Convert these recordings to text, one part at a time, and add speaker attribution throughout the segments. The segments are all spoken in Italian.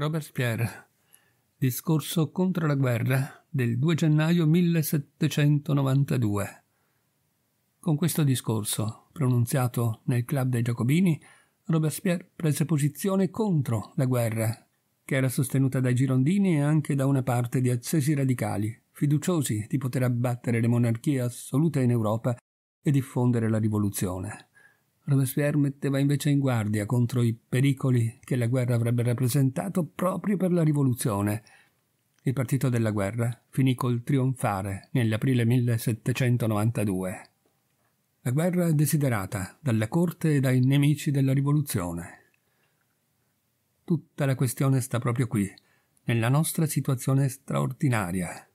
Speaker 1: Robespierre. Discorso contro la guerra del 2 gennaio 1792. Con questo discorso, pronunziato nel club dei Giacobini, Robespierre prese posizione contro la guerra, che era sostenuta dai Girondini e anche da una parte di accesi radicali, fiduciosi di poter abbattere le monarchie assolute in Europa e diffondere la rivoluzione. Robespierre metteva invece in guardia contro i pericoli che la guerra avrebbe rappresentato proprio per la rivoluzione. Il partito della guerra finì col trionfare nell'aprile 1792. La guerra è desiderata dalla corte e dai nemici della rivoluzione. Tutta la questione sta proprio qui, nella nostra situazione straordinaria.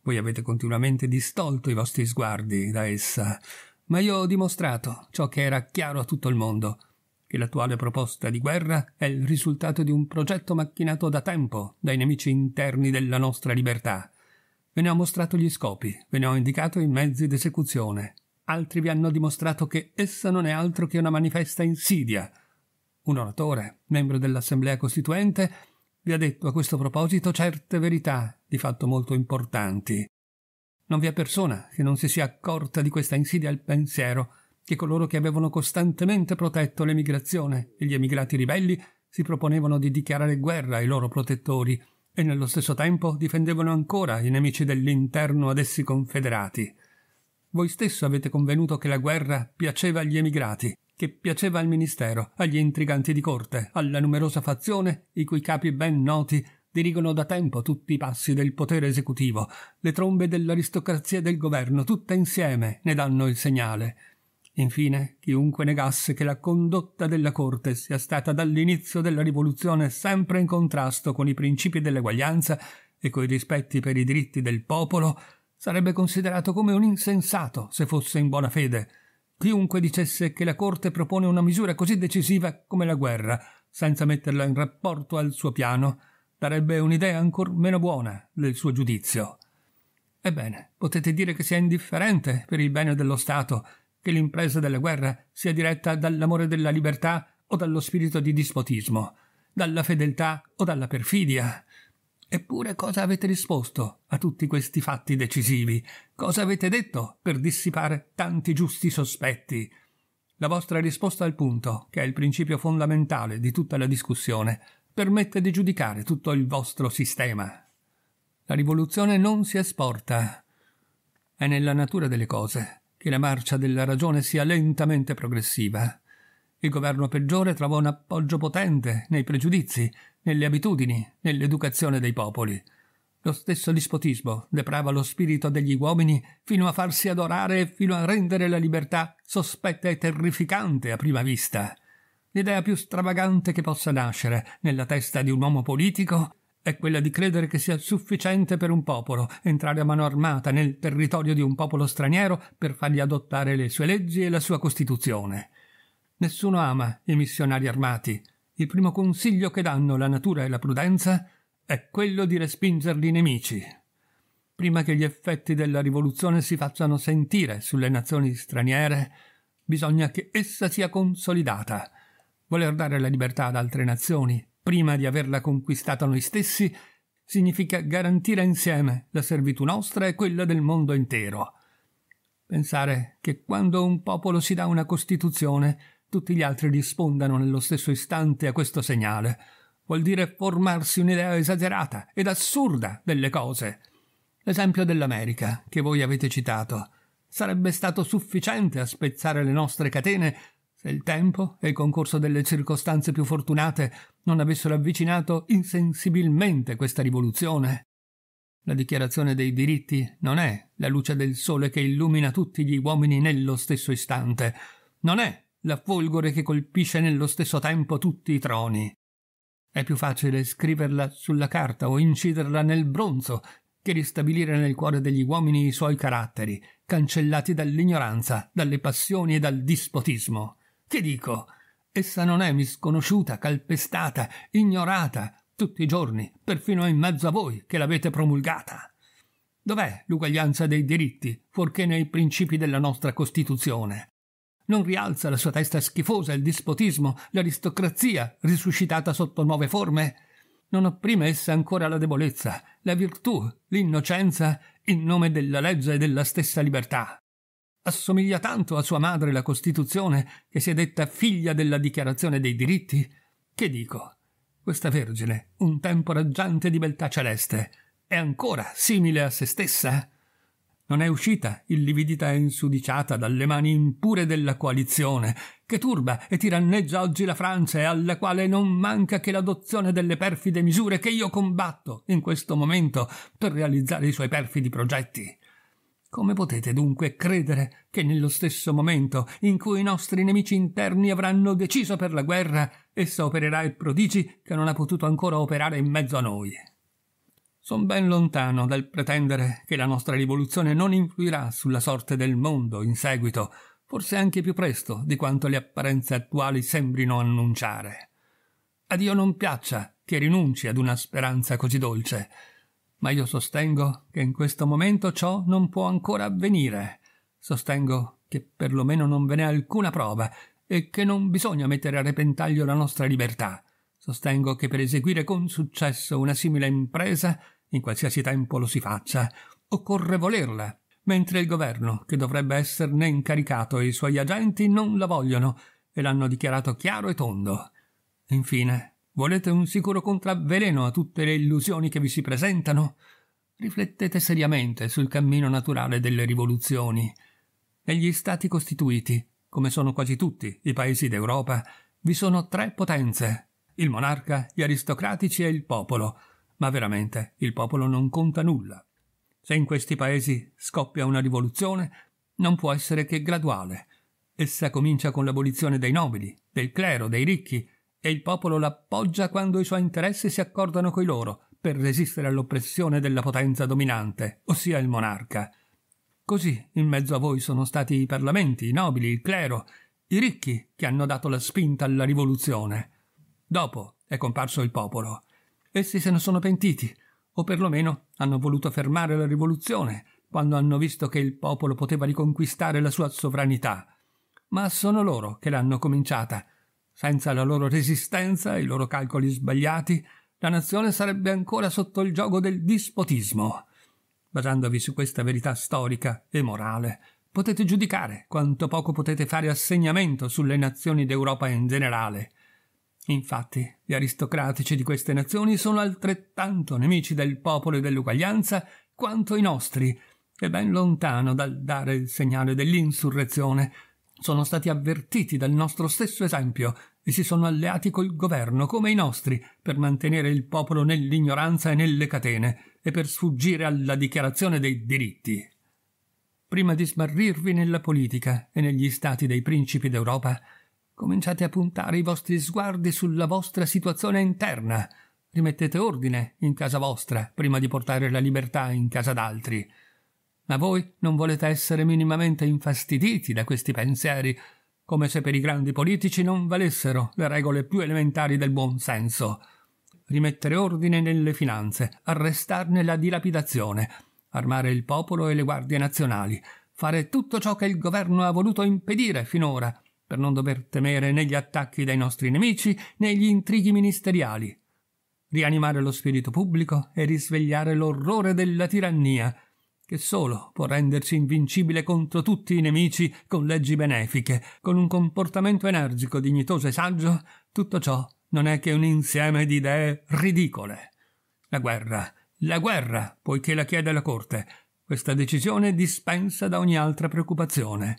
Speaker 1: Voi avete continuamente distolto i vostri sguardi da essa, ma io ho dimostrato ciò che era chiaro a tutto il mondo, che l'attuale proposta di guerra è il risultato di un progetto macchinato da tempo dai nemici interni della nostra libertà. Ve ne ho mostrato gli scopi, ve ne ho indicato i mezzi d'esecuzione. Altri vi hanno dimostrato che essa non è altro che una manifesta insidia. Un oratore, membro dell'Assemblea Costituente, vi ha detto a questo proposito certe verità di fatto molto importanti. Non vi è persona che non si sia accorta di questa insidia al pensiero che coloro che avevano costantemente protetto l'emigrazione e gli emigrati ribelli si proponevano di dichiarare guerra ai loro protettori e nello stesso tempo difendevano ancora i nemici dell'interno ad essi confederati. Voi stesso avete convenuto che la guerra piaceva agli emigrati, che piaceva al ministero, agli intriganti di corte, alla numerosa fazione i cui capi ben noti dirigono da tempo tutti i passi del potere esecutivo, le trombe dell'aristocrazia e del governo, tutte insieme, ne danno il segnale. Infine, chiunque negasse che la condotta della corte sia stata dall'inizio della rivoluzione sempre in contrasto con i principi dell'eguaglianza e coi rispetti per i diritti del popolo, sarebbe considerato come un insensato se fosse in buona fede. Chiunque dicesse che la corte propone una misura così decisiva come la guerra, senza metterla in rapporto al suo piano, darebbe un'idea ancor meno buona del suo giudizio. Ebbene, potete dire che sia indifferente per il bene dello Stato, che l'impresa della guerra sia diretta dall'amore della libertà o dallo spirito di dispotismo, dalla fedeltà o dalla perfidia. Eppure cosa avete risposto a tutti questi fatti decisivi? Cosa avete detto per dissipare tanti giusti sospetti? La vostra risposta al punto, che è il principio fondamentale di tutta la discussione, permette di giudicare tutto il vostro sistema. La rivoluzione non si esporta. È nella natura delle cose che la marcia della ragione sia lentamente progressiva. Il governo peggiore trova un appoggio potente nei pregiudizi, nelle abitudini, nell'educazione dei popoli. Lo stesso dispotismo deprava lo spirito degli uomini fino a farsi adorare e fino a rendere la libertà sospetta e terrificante a prima vista. L'idea più stravagante che possa nascere nella testa di un uomo politico è quella di credere che sia sufficiente per un popolo entrare a mano armata nel territorio di un popolo straniero per fargli adottare le sue leggi e la sua Costituzione. Nessuno ama i missionari armati. Il primo consiglio che danno la natura e la prudenza è quello di respingerli nemici. Prima che gli effetti della rivoluzione si facciano sentire sulle nazioni straniere, bisogna che essa sia consolidata, Voler dare la libertà ad altre nazioni, prima di averla conquistata noi stessi, significa garantire insieme la servitù nostra e quella del mondo intero. Pensare che quando un popolo si dà una Costituzione, tutti gli altri rispondano nello stesso istante a questo segnale, vuol dire formarsi un'idea esagerata ed assurda delle cose. L'esempio dell'America, che voi avete citato, sarebbe stato sufficiente a spezzare le nostre catene se il tempo e il concorso delle circostanze più fortunate non avessero avvicinato insensibilmente questa rivoluzione. La dichiarazione dei diritti non è la luce del sole che illumina tutti gli uomini nello stesso istante, non è la folgore che colpisce nello stesso tempo tutti i troni. È più facile scriverla sulla carta o inciderla nel bronzo che ristabilire nel cuore degli uomini i suoi caratteri, cancellati dall'ignoranza, dalle passioni e dal dispotismo. Ti dico, essa non è misconosciuta, calpestata, ignorata tutti i giorni, perfino in mezzo a voi che l'avete promulgata. Dov'è l'uguaglianza dei diritti, fuorché nei principi della nostra Costituzione? Non rialza la sua testa schifosa il dispotismo, l'aristocrazia risuscitata sotto nuove forme? Non opprime essa ancora la debolezza, la virtù, l'innocenza, in nome della legge e della stessa libertà? Assomiglia tanto a sua madre la Costituzione, che si è detta figlia della Dichiarazione dei diritti. Che dico? Questa Vergine, un tempo raggiante di beltà celeste, è ancora simile a se stessa? Non è uscita, illividita e insudiciata, dalle mani impure della coalizione, che turba e tiranneggia oggi la Francia e alla quale non manca che l'adozione delle perfide misure che io combatto in questo momento per realizzare i suoi perfidi progetti. Come potete dunque credere che nello stesso momento in cui i nostri nemici interni avranno deciso per la guerra, essa opererà i prodigi che non ha potuto ancora operare in mezzo a noi? Son ben lontano dal pretendere che la nostra rivoluzione non influirà sulla sorte del mondo in seguito, forse anche più presto di quanto le apparenze attuali sembrino annunciare. A Dio non piaccia che rinunci ad una speranza così dolce, ma io sostengo che in questo momento ciò non può ancora avvenire. Sostengo che perlomeno non ve n'è alcuna prova e che non bisogna mettere a repentaglio la nostra libertà. Sostengo che per eseguire con successo una simile impresa, in qualsiasi tempo lo si faccia, occorre volerla, mentre il governo, che dovrebbe esserne incaricato e i suoi agenti non la vogliono e l'hanno dichiarato chiaro e tondo. Infine, Volete un sicuro contravveleno a tutte le illusioni che vi si presentano? Riflettete seriamente sul cammino naturale delle rivoluzioni. Negli stati costituiti, come sono quasi tutti i paesi d'Europa, vi sono tre potenze, il monarca, gli aristocratici e il popolo, ma veramente il popolo non conta nulla. Se in questi paesi scoppia una rivoluzione, non può essere che graduale. Essa comincia con l'abolizione dei nobili, del clero, dei ricchi, e il popolo l'appoggia quando i suoi interessi si accordano coi loro per resistere all'oppressione della potenza dominante, ossia il monarca. Così in mezzo a voi sono stati i parlamenti, i nobili, il clero, i ricchi che hanno dato la spinta alla rivoluzione. Dopo è comparso il popolo. Essi se ne sono pentiti, o perlomeno hanno voluto fermare la rivoluzione quando hanno visto che il popolo poteva riconquistare la sua sovranità. Ma sono loro che l'hanno cominciata senza la loro resistenza e i loro calcoli sbagliati, la nazione sarebbe ancora sotto il gioco del dispotismo. Basandovi su questa verità storica e morale, potete giudicare quanto poco potete fare assegnamento sulle nazioni d'Europa in generale. Infatti, gli aristocratici di queste nazioni sono altrettanto nemici del popolo e dell'uguaglianza quanto i nostri, e ben lontano dal dare il segnale dell'insurrezione, sono stati avvertiti dal nostro stesso esempio e si sono alleati col governo come i nostri per mantenere il popolo nell'ignoranza e nelle catene e per sfuggire alla dichiarazione dei diritti. Prima di smarrirvi nella politica e negli stati dei principi d'Europa, cominciate a puntare i vostri sguardi sulla vostra situazione interna. Rimettete ordine in casa vostra prima di portare la libertà in casa d'altri ma voi non volete essere minimamente infastiditi da questi pensieri, come se per i grandi politici non valessero le regole più elementari del buon senso. Rimettere ordine nelle finanze, arrestarne la dilapidazione, armare il popolo e le guardie nazionali, fare tutto ciò che il governo ha voluto impedire finora, per non dover temere né gli attacchi dai nostri nemici né gli intrighi ministeriali. Rianimare lo spirito pubblico e risvegliare l'orrore della tirannia, che solo può rendersi invincibile contro tutti i nemici con leggi benefiche, con un comportamento energico, dignitoso e saggio, tutto ciò non è che un insieme di idee ridicole. La guerra, la guerra, poiché la chiede la Corte, questa decisione dispensa da ogni altra preoccupazione.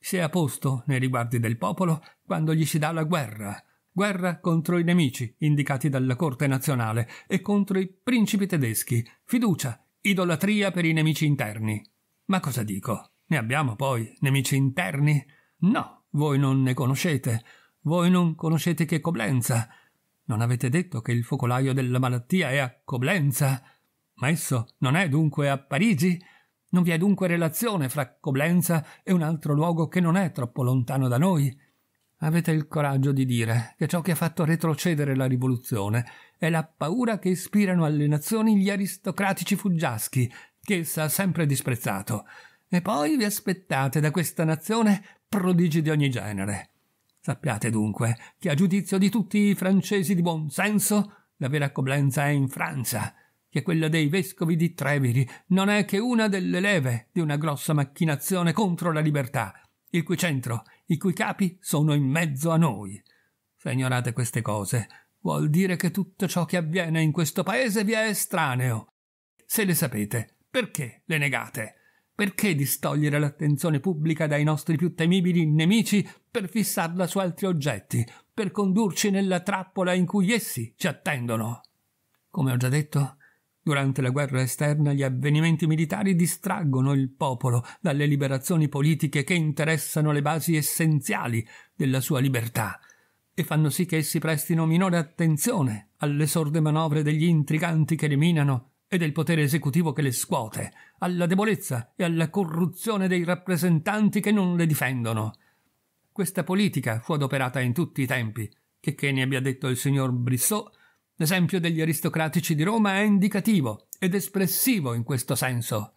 Speaker 1: Si è a posto nei riguardi del popolo quando gli si dà la guerra, guerra contro i nemici indicati dalla Corte nazionale e contro i principi tedeschi, fiducia idolatria per i nemici interni. Ma cosa dico? Ne abbiamo poi nemici interni? No, voi non ne conoscete. Voi non conoscete che Coblenza. Non avete detto che il focolaio della malattia è a Coblenza? Ma esso non è dunque a Parigi? Non vi è dunque relazione fra Coblenza e un altro luogo che non è troppo lontano da noi? Avete il coraggio di dire che ciò che ha fatto retrocedere la rivoluzione è la paura che ispirano alle nazioni gli aristocratici fuggiaschi, che essa ha sempre disprezzato. E poi vi aspettate da questa nazione prodigi di ogni genere. Sappiate dunque che a giudizio di tutti i francesi di buon senso la vera coblenza è in Francia, che quella dei vescovi di Treviri non è che una delle leve di una grossa macchinazione contro la libertà, il cui centro i cui capi sono in mezzo a noi. Se ignorate queste cose, vuol dire che tutto ciò che avviene in questo paese vi è estraneo. Se le sapete, perché le negate? Perché distogliere l'attenzione pubblica dai nostri più temibili nemici per fissarla su altri oggetti, per condurci nella trappola in cui essi ci attendono? Come ho già detto, Durante la guerra esterna gli avvenimenti militari distraggono il popolo dalle liberazioni politiche che interessano le basi essenziali della sua libertà e fanno sì che essi prestino minore attenzione alle sorde manovre degli intriganti che le minano e del potere esecutivo che le scuote, alla debolezza e alla corruzione dei rappresentanti che non le difendono. Questa politica fu adoperata in tutti i tempi, che, che ne abbia detto il signor Brissot, L'esempio degli aristocratici di Roma è indicativo ed espressivo in questo senso.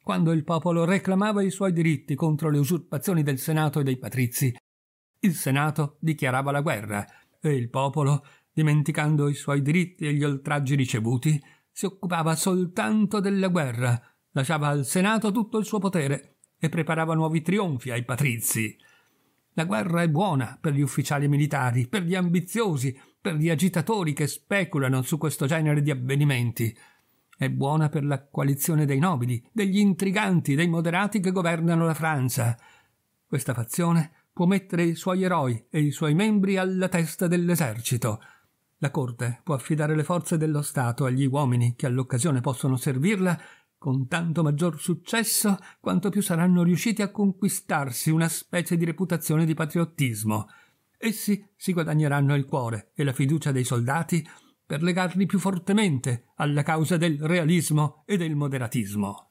Speaker 1: Quando il popolo reclamava i suoi diritti contro le usurpazioni del Senato e dei patrizi, il Senato dichiarava la guerra e il popolo, dimenticando i suoi diritti e gli oltraggi ricevuti, si occupava soltanto della guerra, lasciava al Senato tutto il suo potere e preparava nuovi trionfi ai patrizi. La guerra è buona per gli ufficiali militari, per gli ambiziosi, per gli agitatori che speculano su questo genere di avvenimenti. È buona per la coalizione dei nobili, degli intriganti, dei moderati che governano la Francia. Questa fazione può mettere i suoi eroi e i suoi membri alla testa dell'esercito. La corte può affidare le forze dello Stato agli uomini che all'occasione possono servirla con tanto maggior successo quanto più saranno riusciti a conquistarsi una specie di reputazione di patriottismo. Essi si guadagneranno il cuore e la fiducia dei soldati per legarli più fortemente alla causa del realismo e del moderatismo.